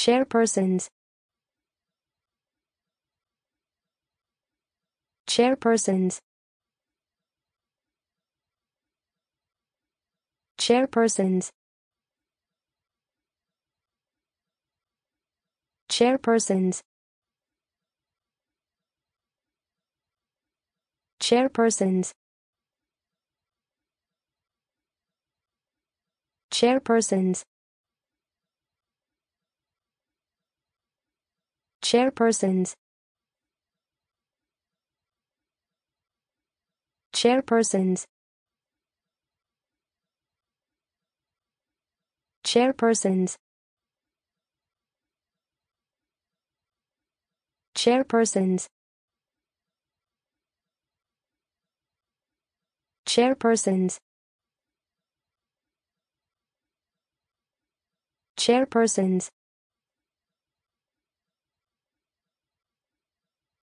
chairpersons chairpersons chairpersons chairpersons chairpersons chairpersons chairpersons chairpersons chairpersons chairpersons chairpersons chairpersons